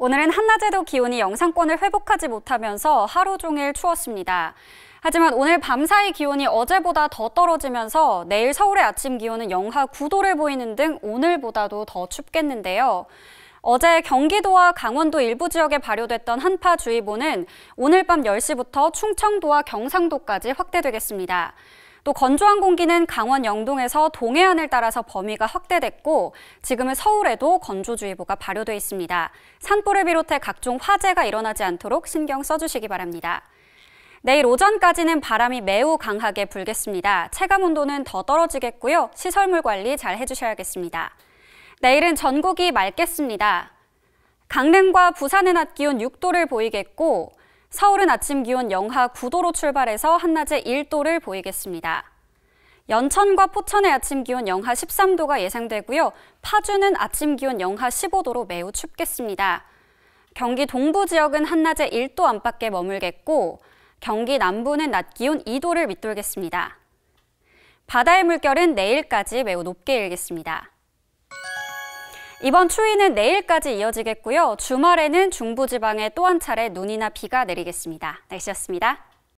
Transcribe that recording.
오늘은 한낮에도 기온이 영상권을 회복하지 못하면서 하루 종일 추웠습니다. 하지만 오늘 밤사이 기온이 어제보다 더 떨어지면서 내일 서울의 아침 기온은 영하 9도를 보이는 등 오늘보다도 더 춥겠는데요. 어제 경기도와 강원도 일부 지역에 발효됐던 한파주의보는 오늘 밤 10시부터 충청도와 경상도까지 확대되겠습니다. 또 건조한 공기는 강원 영동에서 동해안을 따라서 범위가 확대됐고 지금은 서울에도 건조주의보가 발효돼 있습니다. 산불을 비롯해 각종 화재가 일어나지 않도록 신경 써주시기 바랍니다. 내일 오전까지는 바람이 매우 강하게 불겠습니다. 체감 온도는 더 떨어지겠고요. 시설물 관리 잘 해주셔야겠습니다. 내일은 전국이 맑겠습니다. 강릉과 부산은 낮 기온 6도를 보이겠고 서울은 아침 기온 영하 9도로 출발해서 한낮에 1도를 보이겠습니다. 연천과 포천의 아침 기온 영하 13도가 예상되고요. 파주는 아침 기온 영하 15도로 매우 춥겠습니다. 경기 동부 지역은 한낮에 1도 안팎에 머물겠고 경기 남부는 낮 기온 2도를 밑돌겠습니다. 바다의 물결은 내일까지 매우 높게 일겠습니다. 이번 추위는 내일까지 이어지겠고요. 주말에는 중부지방에 또 한 차례 눈이나 비가 내리겠습니다. 날씨였습니다.